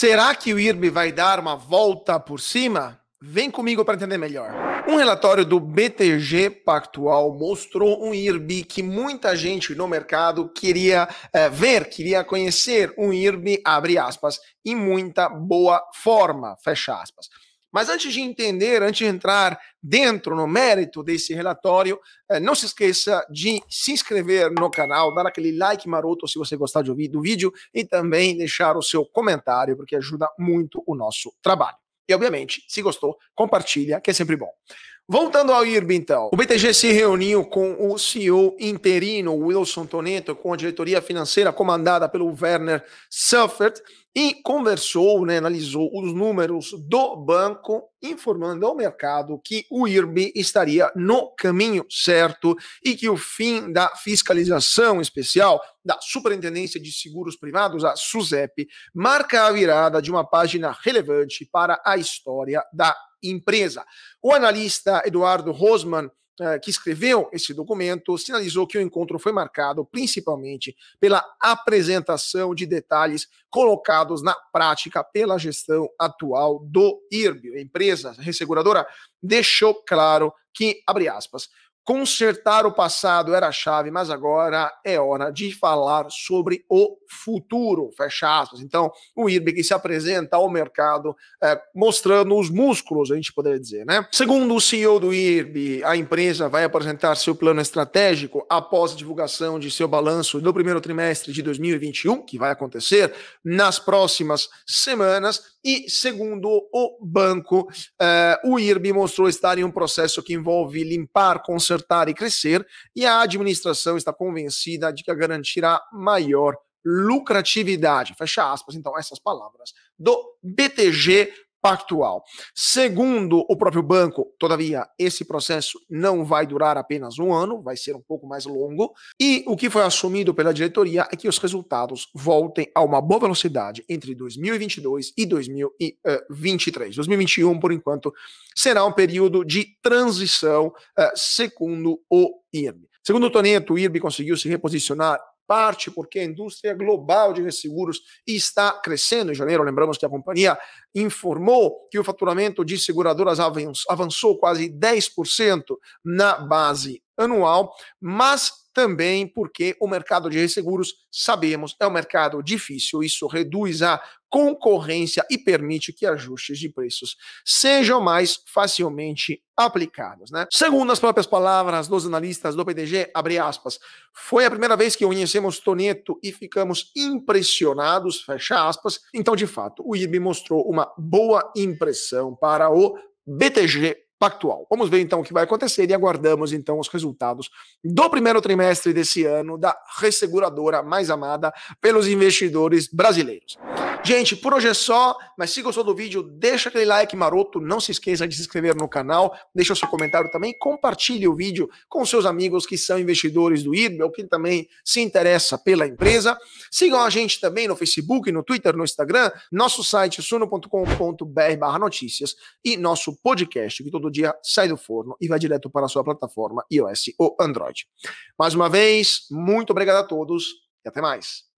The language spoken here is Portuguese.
Será que o IRB vai dar uma volta por cima? Vem comigo para entender melhor. Um relatório do BTG Pactual mostrou um IRB que muita gente no mercado queria é, ver, queria conhecer, um IRB, abre aspas, em muita boa forma, fecha aspas. Mas antes de entender, antes de entrar dentro no mérito desse relatório, eh, não se esqueça de se inscrever no canal, dar aquele like maroto se você gostar de ouvir do vídeo e também deixar o seu comentário, porque ajuda muito o nosso trabalho. E, obviamente, se gostou, compartilha, que é sempre bom. Voltando ao IRB, então. O BTG se reuniu com o CEO interino, Wilson Toneto, com a diretoria financeira comandada pelo Werner Suffert, e conversou, né, analisou os números do banco, informando ao mercado que o IRB estaria no caminho certo e que o fim da fiscalização especial da Superintendência de Seguros Privados, a SUSEP, marca a virada de uma página relevante para a história da empresa. O analista Eduardo Rosman eh, que escreveu esse documento, sinalizou que o encontro foi marcado principalmente pela apresentação de detalhes colocados na prática pela gestão atual do IRB. A empresa resseguradora deixou claro que, abre aspas, Consertar o passado era a chave, mas agora é hora de falar sobre o futuro. Fecha aspas. Então, o Irbic se apresenta ao mercado é, mostrando os músculos, a gente poderia dizer, né? Segundo o CEO do IRB, a empresa vai apresentar seu plano estratégico após a divulgação de seu balanço do primeiro trimestre de 2021, que vai acontecer nas próximas semanas. E segundo o banco, é, o IRB mostrou estar em um processo que envolve limpar, consertar consertar e crescer, e a administração está convencida de que garantirá maior lucratividade. Fecha aspas, então, essas palavras do BTG Pactual. Segundo o próprio banco, todavia, esse processo não vai durar apenas um ano, vai ser um pouco mais longo. E o que foi assumido pela diretoria é que os resultados voltem a uma boa velocidade entre 2022 e 2023. 2021, eh, por enquanto, será um período de transição, eh, segundo o IRB. Segundo o Toneto, o IRB conseguiu se reposicionar parte porque a indústria global de resseguros está crescendo. Em janeiro, lembramos que a companhia informou que o faturamento de seguradoras avançou quase 10% na base anual, mas também porque o mercado de resseguros, sabemos, é um mercado difícil. Isso reduz a concorrência e permite que ajustes de preços sejam mais facilmente aplicados. Né? Segundo as próprias palavras dos analistas do PDG, abre aspas, foi a primeira vez que conhecemos Toneto e ficamos impressionados, fecha aspas. Então, de fato, o IB mostrou uma boa impressão para o BTG Pactual. Vamos ver então o que vai acontecer e aguardamos então os resultados do primeiro trimestre desse ano da resseguradora mais amada pelos investidores brasileiros. Gente, por hoje é só, mas se gostou do vídeo, deixa aquele like maroto, não se esqueça de se inscrever no canal, deixa o seu comentário também, compartilhe o vídeo com seus amigos que são investidores do IRB, que também se interessa pela empresa. Sigam a gente também no Facebook, no Twitter, no Instagram, nosso site suno.com.br notícias e nosso podcast, que todo dia sai do forno e vai direto para a sua plataforma iOS ou Android. Mais uma vez, muito obrigado a todos e até mais.